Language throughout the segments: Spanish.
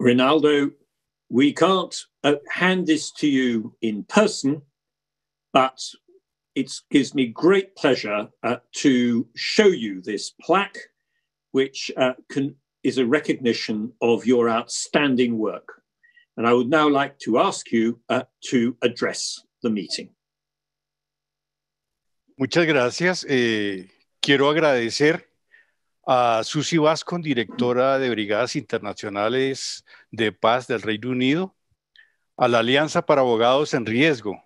Ronaldo, we can't uh, hand this to you in person, but it gives me great pleasure uh, to show you this plaque, which uh, can, is a recognition of your outstanding work. And I would now like to ask you uh, to address the meeting. Muchas gracias. Eh, quiero agradecer a Susi Vascon, directora de Brigadas Internacionales de Paz del Reino Unido, a la Alianza para Abogados en Riesgo,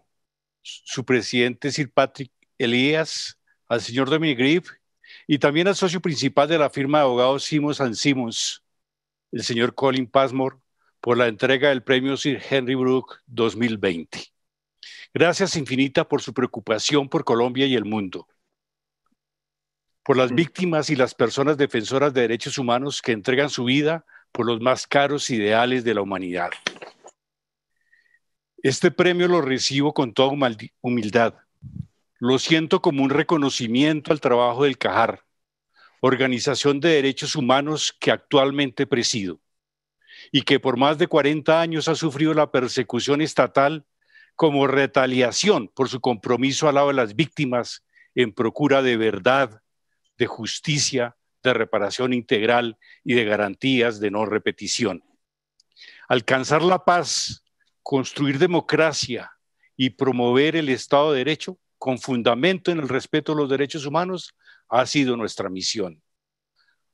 su presidente Sir Patrick Elías, al señor Dominic Griff y también al socio principal de la firma de abogados Simons and Simons, el señor Colin Pasmore, por la entrega del premio Sir Henry Brook 2020. Gracias infinita por su preocupación por Colombia y el mundo por las mm. víctimas y las personas defensoras de derechos humanos que entregan su vida por los más caros ideales de la humanidad. Este premio lo recibo con toda humildad. Lo siento como un reconocimiento al trabajo del Cajar, organización de derechos humanos que actualmente presido y que por más de 40 años ha sufrido la persecución estatal como retaliación por su compromiso al lado de las víctimas en procura de verdad, de justicia, de reparación integral y de garantías de no repetición. Alcanzar la paz, construir democracia y promover el Estado de Derecho con fundamento en el respeto a los derechos humanos ha sido nuestra misión.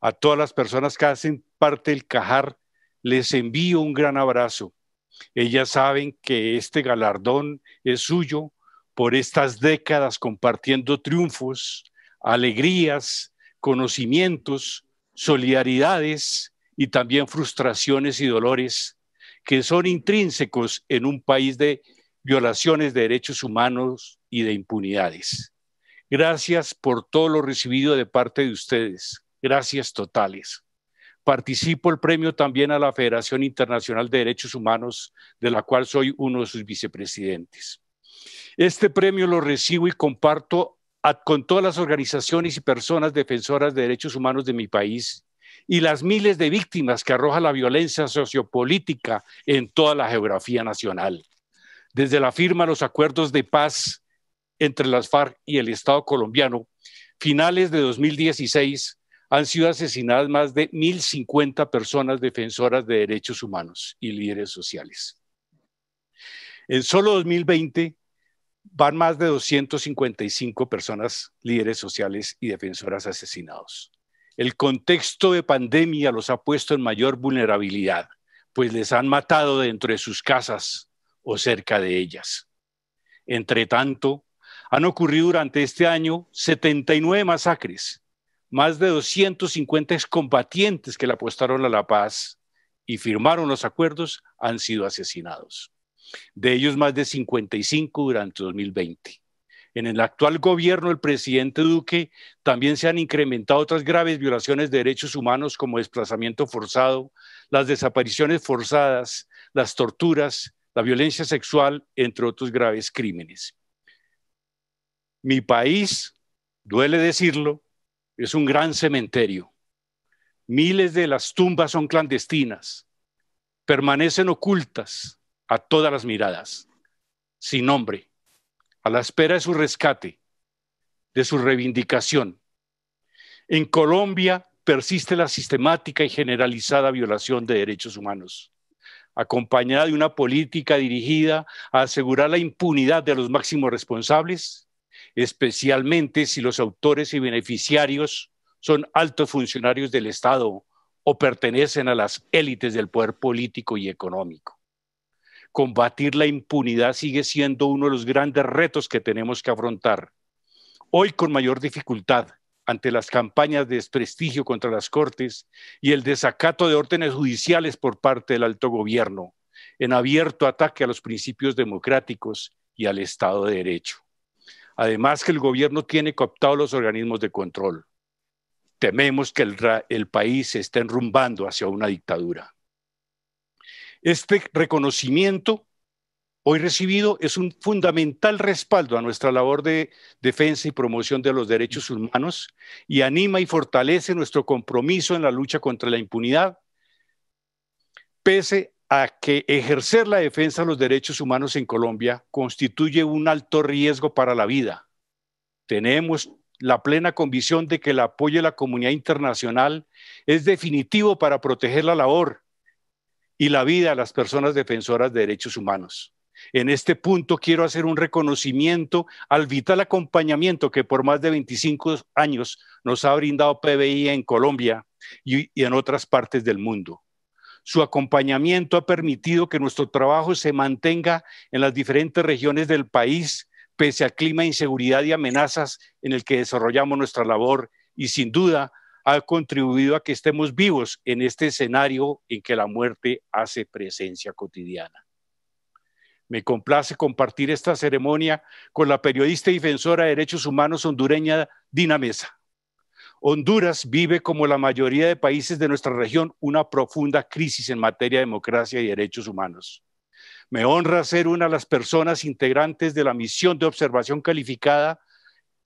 A todas las personas que hacen parte del Cajar les envío un gran abrazo. Ellas saben que este galardón es suyo por estas décadas compartiendo triunfos, alegrías, conocimientos, solidaridades y también frustraciones y dolores que son intrínsecos en un país de violaciones de derechos humanos y de impunidades. Gracias por todo lo recibido de parte de ustedes. Gracias totales. Participo el premio también a la Federación Internacional de Derechos Humanos, de la cual soy uno de sus vicepresidentes. Este premio lo recibo y comparto con todas las organizaciones y personas defensoras de derechos humanos de mi país y las miles de víctimas que arroja la violencia sociopolítica en toda la geografía nacional. Desde la firma de los acuerdos de paz entre las FARC y el Estado colombiano, finales de 2016 han sido asesinadas más de 1.050 personas defensoras de derechos humanos y líderes sociales. En solo 2020, van más de 255 personas, líderes sociales y defensoras asesinados. El contexto de pandemia los ha puesto en mayor vulnerabilidad, pues les han matado dentro de sus casas o cerca de ellas. Entre tanto, han ocurrido durante este año 79 masacres, más de 250 combatientes que le apostaron a la paz y firmaron los acuerdos han sido asesinados de ellos más de 55 durante 2020. En el actual gobierno el presidente Duque también se han incrementado otras graves violaciones de derechos humanos como desplazamiento forzado, las desapariciones forzadas, las torturas, la violencia sexual, entre otros graves crímenes. Mi país, duele decirlo, es un gran cementerio. Miles de las tumbas son clandestinas, permanecen ocultas, a todas las miradas, sin nombre, a la espera de su rescate, de su reivindicación. En Colombia persiste la sistemática y generalizada violación de derechos humanos, acompañada de una política dirigida a asegurar la impunidad de los máximos responsables, especialmente si los autores y beneficiarios son altos funcionarios del Estado o pertenecen a las élites del poder político y económico combatir la impunidad sigue siendo uno de los grandes retos que tenemos que afrontar. Hoy con mayor dificultad ante las campañas de desprestigio contra las Cortes y el desacato de órdenes judiciales por parte del alto gobierno, en abierto ataque a los principios democráticos y al Estado de Derecho. Además que el gobierno tiene cooptado los organismos de control. Tememos que el, país se esté enrumbando hacia una dictadura. Este reconocimiento hoy recibido es un fundamental respaldo a nuestra labor de defensa y promoción de los derechos humanos y anima y fortalece nuestro compromiso en la lucha contra la impunidad, pese a que ejercer la defensa de los derechos humanos en Colombia constituye un alto riesgo para la vida. Tenemos la plena convicción de que el apoyo de la comunidad internacional es definitivo para proteger la labor y la vida a las personas defensoras de derechos humanos. En este punto quiero hacer un reconocimiento al vital acompañamiento que por más de 25 años nos ha brindado PBI en Colombia y, en otras partes del mundo. Su acompañamiento ha permitido que nuestro trabajo se mantenga en las diferentes regiones del país, pese al clima inseguridad y amenazas en el que desarrollamos nuestra labor y sin duda ha contribuido a que estemos vivos en este escenario en que la muerte hace presencia cotidiana. Me complace compartir esta ceremonia con la periodista y defensora de derechos humanos hondureña Dina Mesa. Honduras vive, como la mayoría de países de nuestra región, una profunda crisis en materia de democracia y derechos humanos. Me honra ser una de las personas integrantes de la misión de observación calificada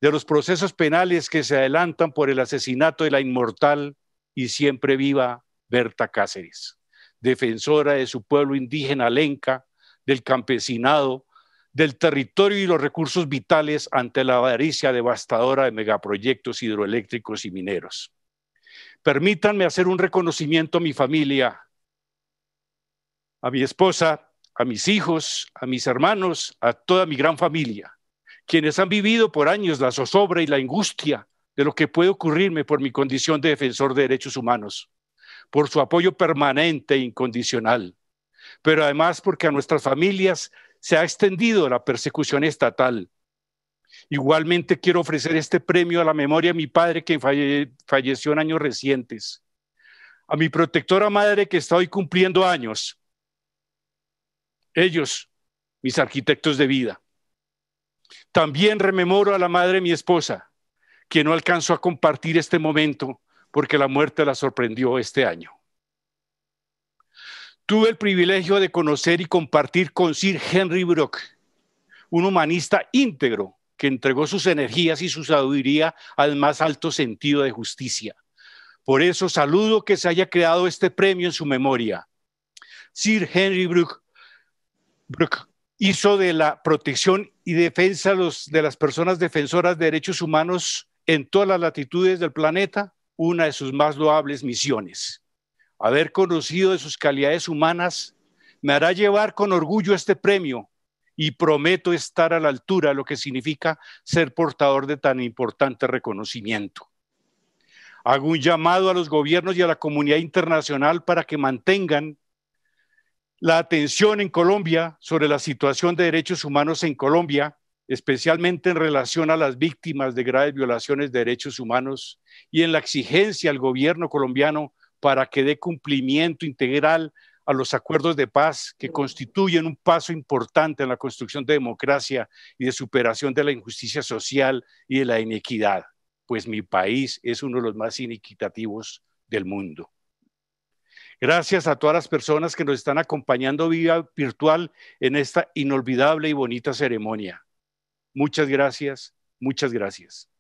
de los procesos penales que se adelantan por el asesinato de la inmortal y siempre viva Berta Cáceres, defensora de su pueblo indígena lenca, del campesinado, del territorio y los recursos vitales ante la avaricia devastadora de megaproyectos hidroeléctricos y mineros. Permítanme hacer un reconocimiento a mi familia, a mi esposa, a mis hijos, a mis hermanos, a toda mi gran familia, quienes han vivido por años la zozobra y la angustia de lo que puede ocurrirme por mi condición de defensor de derechos humanos, por su apoyo permanente e incondicional, pero además porque a nuestras familias se ha extendido la persecución estatal. Igualmente quiero ofrecer este premio a la memoria de mi padre que falleció en años recientes, a mi protectora madre que está hoy cumpliendo años, ellos, mis arquitectos de vida también rememoro a la madre de mi esposa, que no alcanzó a compartir este momento porque la muerte la sorprendió este año. Tuve el privilegio de conocer y compartir con Sir Henry Brooke, un humanista íntegro que entregó sus energías y su sabiduría al más alto sentido de justicia. Por eso saludo que se haya creado este premio en su memoria. Sir Henry Brooke. Brook hizo de la protección y defensa de las personas defensoras de derechos humanos en todas las latitudes del planeta una de sus más loables misiones. Haber conocido de sus calidades humanas me hará llevar con orgullo este premio y prometo estar a la altura de lo que significa ser portador de tan importante reconocimiento. Hago un llamado a los gobiernos y a la comunidad internacional para que mantengan la atención en Colombia sobre la situación de derechos humanos en Colombia, especialmente en relación a las víctimas de graves violaciones de derechos humanos y en la exigencia al gobierno colombiano para que dé cumplimiento integral a los acuerdos de paz que constituyen un paso importante en la construcción de democracia y de superación de la injusticia social y de la inequidad, pues mi país es uno de los más inequitativos del mundo. Gracias a todas las personas que nos están acompañando viva virtual en esta inolvidable y bonita ceremonia. Muchas gracias, muchas gracias.